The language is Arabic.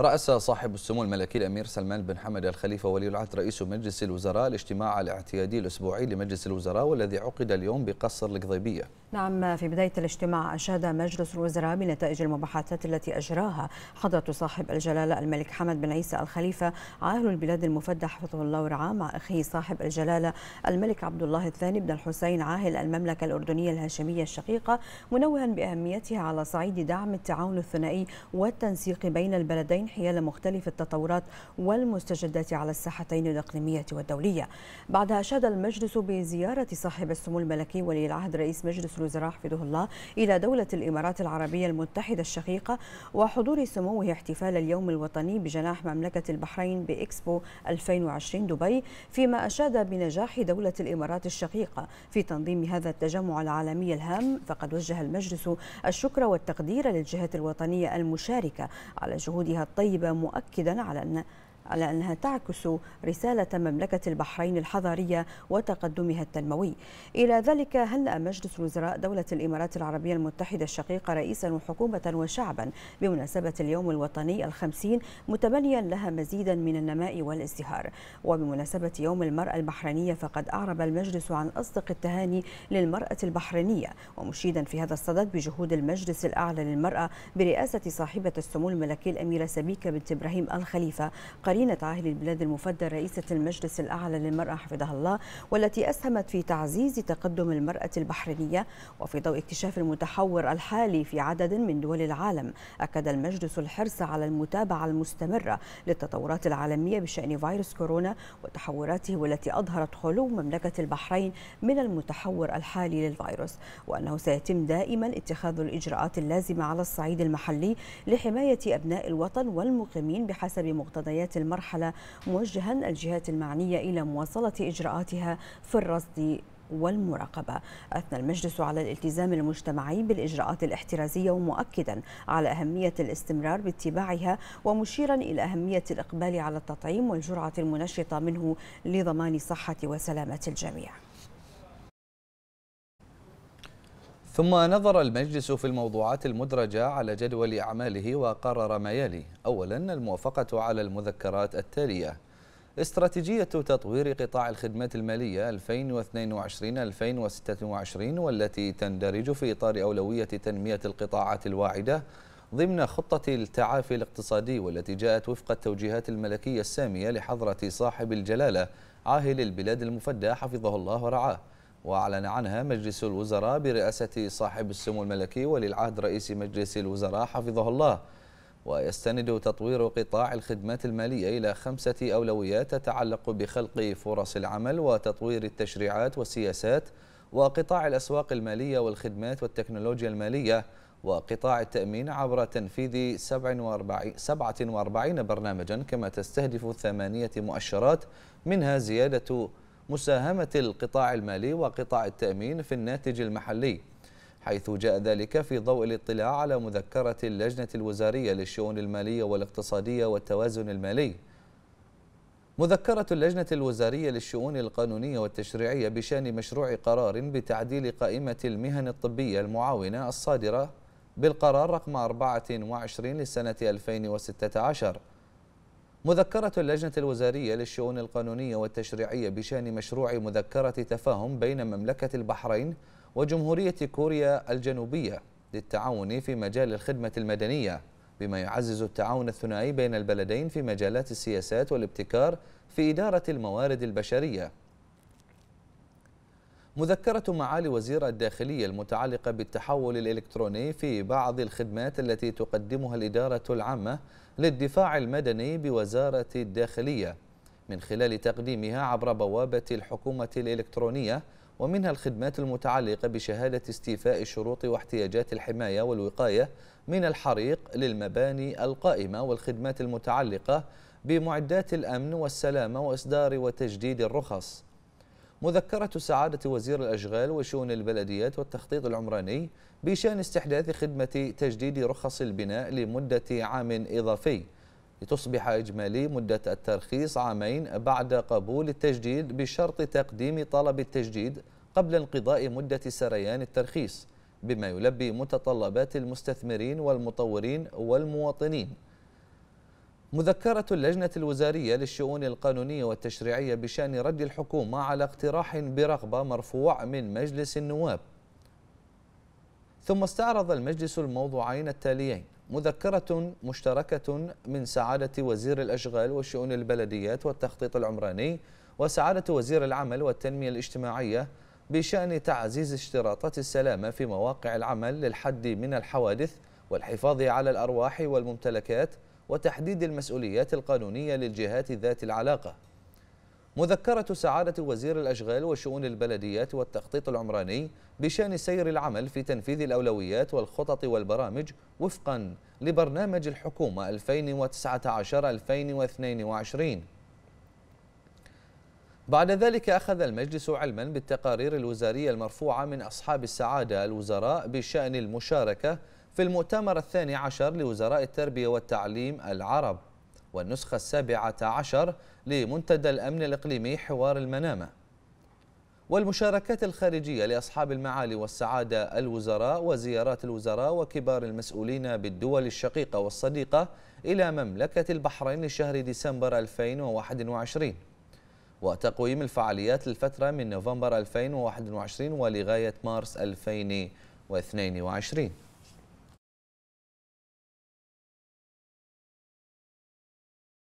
رأس صاحب السمو الملكي الأمير سلمان بن حمد الخليفة ولي العهد رئيس مجلس الوزراء الاجتماع الاعتيادي الأسبوعي لمجلس الوزراء والذي عقد اليوم بقصر القضيبية نعم في بداية الاجتماع أشاد مجلس الوزراء بنتائج المباحثات التي أجراها حضرة صاحب الجلالة الملك حمد بن عيسى الخليفة عاهل البلاد المفدى حفظه الله ورعاه مع أخيه صاحب الجلالة الملك عبد الله الثاني بن الحسين عاهل المملكة الأردنية الهاشمية الشقيقة منوها بأهميتها على صعيد دعم التعاون الثنائي والتنسيق بين البلدين حيال مختلف التطورات والمستجدات على الساحتين الإقليمية والدولية بعدها أشاد المجلس بزيارة صاحب السمو الملكي ولي العهد رئيس مجلس الوزراء حفظه الله إلى دولة الإمارات العربية المتحدة الشقيقة وحضور سموه احتفال اليوم الوطني بجناح مملكة البحرين بإكسبو 2020 دبي فيما أشاد بنجاح دولة الإمارات الشقيقة في تنظيم هذا التجمع العالمي الهام فقد وجه المجلس الشكر والتقدير للجهات الوطنية المشاركة على جهودها الطيبة مؤكدا على أن على أنها تعكس رسالة مملكة البحرين الحضارية وتقدمها التنموي إلى ذلك هنأ مجلس وزراء دولة الإمارات العربية المتحدة الشقيقة رئيسا وحكومة وشعبا بمناسبة اليوم الوطني الخمسين متمنيا لها مزيدا من النماء والازدهار وبمناسبة يوم المرأة البحرينية فقد أعرب المجلس عن أصدق التهاني للمرأة البحرينية ومشيدا في هذا الصدد بجهود المجلس الأعلى للمرأة برئاسة صاحبة السمو الملكي الأميرة سبيكة بنت إبراهيم الخليفة قريبا علينا تعاهل البلاد المفدى رئيسة المجلس الأعلى للمرأة حفظها الله والتي أسهمت في تعزيز تقدم المرأة البحرينية وفي ضوء اكتشاف المتحور الحالي في عدد من دول العالم أكد المجلس الحرص على المتابعة المستمرة للتطورات العالمية بشأن فيروس كورونا وتحوراته والتي أظهرت خلو مملكة البحرين من المتحور الحالي للفيروس وأنه سيتم دائما اتخاذ الإجراءات اللازمة على الصعيد المحلي لحماية أبناء الوطن والمقيمين بحسب مقتضيات المرحلة موجها الجهات المعنية إلى مواصلة إجراءاتها في الرصد والمراقبة أثنى المجلس على الالتزام المجتمعي بالإجراءات الاحترازية ومؤكدا على أهمية الاستمرار باتباعها ومشيرا إلى أهمية الإقبال على التطعيم والجرعة المنشطة منه لضمان صحة وسلامة الجميع ثم نظر المجلس في الموضوعات المدرجة على جدول أعماله وقرر ما يلي أولا الموافقة على المذكرات التالية استراتيجية تطوير قطاع الخدمات المالية 2022-2026 والتي تندرج في إطار أولوية تنمية القطاعات الواعدة ضمن خطة التعافي الاقتصادي والتي جاءت وفق التوجيهات الملكية السامية لحضرة صاحب الجلالة عاهل البلاد المفدى حفظه الله ورعاه وأعلن عنها مجلس الوزراء برئاسة صاحب السمو الملكي ولي العهد رئيس مجلس الوزراء حفظه الله ويستند تطوير قطاع الخدمات المالية إلى خمسة أولويات تتعلق بخلق فرص العمل وتطوير التشريعات والسياسات وقطاع الأسواق المالية والخدمات والتكنولوجيا المالية وقطاع التأمين عبر تنفيذ 47 برنامجا كما تستهدف ثمانية مؤشرات منها زيادة مساهمة القطاع المالي وقطاع التأمين في الناتج المحلي حيث جاء ذلك في ضوء الاطلاع على مذكرة اللجنة الوزارية للشؤون المالية والاقتصادية والتوازن المالي مذكرة اللجنة الوزارية للشؤون القانونية والتشريعية بشأن مشروع قرار بتعديل قائمة المهن الطبية المعاونة الصادرة بالقرار رقم 24 لسنة 2016 مذكرة اللجنة الوزارية للشؤون القانونية والتشريعية بشأن مشروع مذكرة تفاهم بين مملكة البحرين وجمهورية كوريا الجنوبية للتعاون في مجال الخدمة المدنية بما يعزز التعاون الثنائي بين البلدين في مجالات السياسات والابتكار في إدارة الموارد البشرية مذكرة معالي وزير الداخلية المتعلقة بالتحول الإلكتروني في بعض الخدمات التي تقدمها الإدارة العامة للدفاع المدني بوزارة الداخلية من خلال تقديمها عبر بوابة الحكومة الإلكترونية ومنها الخدمات المتعلقة بشهادة استيفاء الشروط واحتياجات الحماية والوقاية من الحريق للمباني القائمة والخدمات المتعلقة بمعدات الأمن والسلامة وإصدار وتجديد الرخص مذكرة سعادة وزير الأشغال وشؤون البلديات والتخطيط العمراني بشأن استحداث خدمة تجديد رخص البناء لمدة عام إضافي لتصبح إجمالي مدة الترخيص عامين بعد قبول التجديد بشرط تقديم طلب التجديد قبل انقضاء مدة سريان الترخيص بما يلبي متطلبات المستثمرين والمطورين والمواطنين مذكرة اللجنة الوزارية للشؤون القانونية والتشريعية بشأن رد الحكومة على اقتراح برغبة مرفوع من مجلس النواب ثم استعرض المجلس الموضوعين التاليين مذكرة مشتركة من سعادة وزير الأشغال والشؤون البلديات والتخطيط العمراني وسعادة وزير العمل والتنمية الاجتماعية بشأن تعزيز اشتراطات السلامة في مواقع العمل للحد من الحوادث والحفاظ على الأرواح والممتلكات وتحديد المسؤوليات القانونية للجهات ذات العلاقة مذكرة سعادة وزير الأشغال وشؤون البلديات والتخطيط العمراني بشأن سير العمل في تنفيذ الأولويات والخطط والبرامج وفقا لبرنامج الحكومة 2019-2022 بعد ذلك أخذ المجلس علما بالتقارير الوزارية المرفوعة من أصحاب السعادة الوزراء بشأن المشاركة في المؤتمر الثاني عشر لوزراء التربية والتعليم العرب والنسخة السابعة عشر لمنتدى الأمن الإقليمي حوار المنامة والمشاركات الخارجية لأصحاب المعالي والسعادة الوزراء وزيارات الوزراء وكبار المسؤولين بالدول الشقيقة والصديقة إلى مملكة البحرين لشهر ديسمبر 2021 وتقويم الفعاليات للفترة من نوفمبر 2021 ولغاية مارس 2022